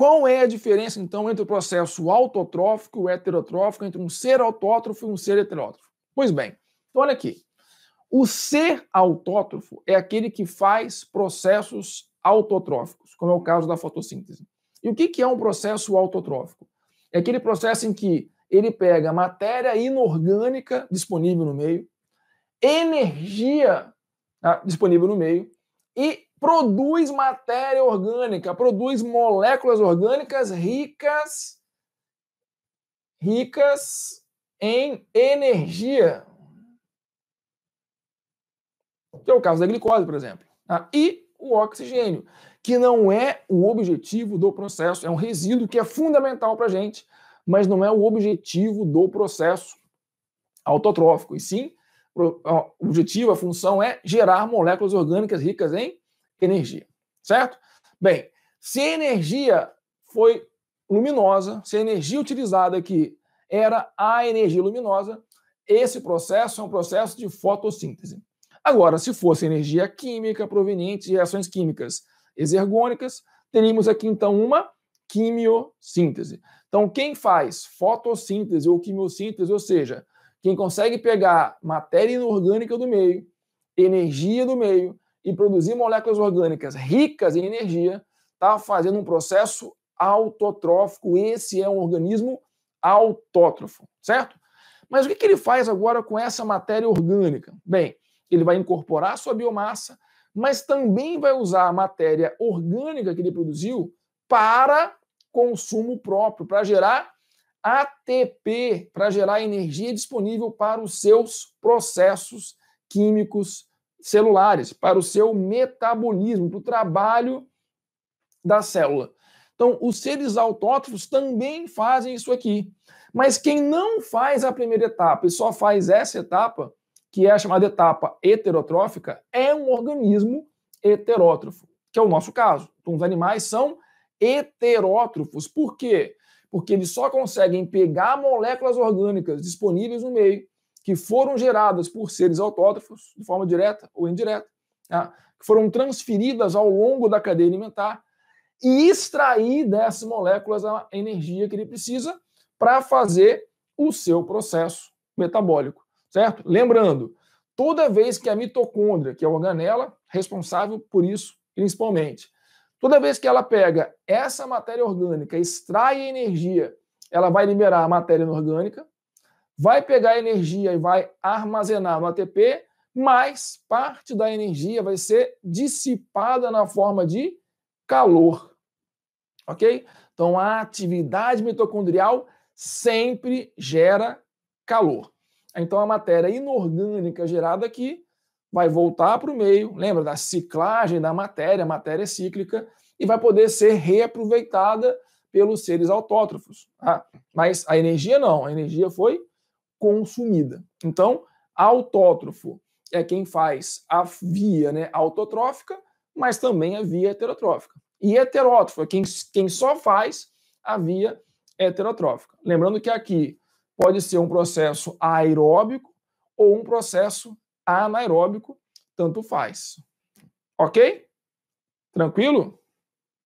Qual é a diferença, então, entre o processo autotrófico e o heterotrófico, entre um ser autótrofo e um ser heterótrofo? Pois bem, então olha aqui. O ser autótrofo é aquele que faz processos autotróficos, como é o caso da fotossíntese. E o que é um processo autotrófico? É aquele processo em que ele pega matéria inorgânica disponível no meio, energia ah, disponível no meio e produz matéria orgânica, produz moléculas orgânicas ricas ricas em energia. Que é o caso da glicose, por exemplo. Ah, e o oxigênio, que não é o objetivo do processo, é um resíduo que é fundamental para a gente, mas não é o objetivo do processo autotrófico. E sim, o objetivo, a função é gerar moléculas orgânicas ricas em energia, certo? Bem, se a energia foi luminosa, se a energia utilizada aqui era a energia luminosa, esse processo é um processo de fotossíntese. Agora, se fosse energia química proveniente de reações químicas exergônicas, teríamos aqui então uma quimiossíntese. Então, quem faz fotossíntese ou quimiossíntese, ou seja, quem consegue pegar matéria inorgânica do meio, energia do meio e produzir moléculas orgânicas ricas em energia, está fazendo um processo autotrófico. Esse é um organismo autótrofo, certo? Mas o que, que ele faz agora com essa matéria orgânica? Bem, ele vai incorporar sua biomassa, mas também vai usar a matéria orgânica que ele produziu para consumo próprio, para gerar ATP, para gerar energia disponível para os seus processos químicos celulares, para o seu metabolismo, para o trabalho da célula. Então, os seres autótrofos também fazem isso aqui. Mas quem não faz a primeira etapa e só faz essa etapa, que é a chamada etapa heterotrófica, é um organismo heterótrofo, que é o nosso caso. Então, os animais são heterótrofos. Por quê? Porque eles só conseguem pegar moléculas orgânicas disponíveis no meio que foram geradas por seres autótrofos, de forma direta ou indireta, tá? que foram transferidas ao longo da cadeia alimentar e extrair dessas moléculas a energia que ele precisa para fazer o seu processo metabólico, certo? Lembrando, toda vez que a mitocôndria, que é a organela responsável por isso principalmente, toda vez que ela pega essa matéria orgânica, extrai energia, ela vai liberar a matéria inorgânica, vai pegar energia e vai armazenar no ATP, mas parte da energia vai ser dissipada na forma de calor. Ok? Então a atividade mitocondrial sempre gera calor. Então a matéria inorgânica gerada aqui vai voltar para o meio, lembra da ciclagem da matéria, matéria cíclica, e vai poder ser reaproveitada pelos seres autótrofos. Ah, mas a energia não, a energia foi consumida. Então, autótrofo é quem faz a via né, autotrófica, mas também a via heterotrófica. E heterótrofo é quem, quem só faz a via heterotrófica. Lembrando que aqui pode ser um processo aeróbico ou um processo anaeróbico, tanto faz. Ok? Tranquilo?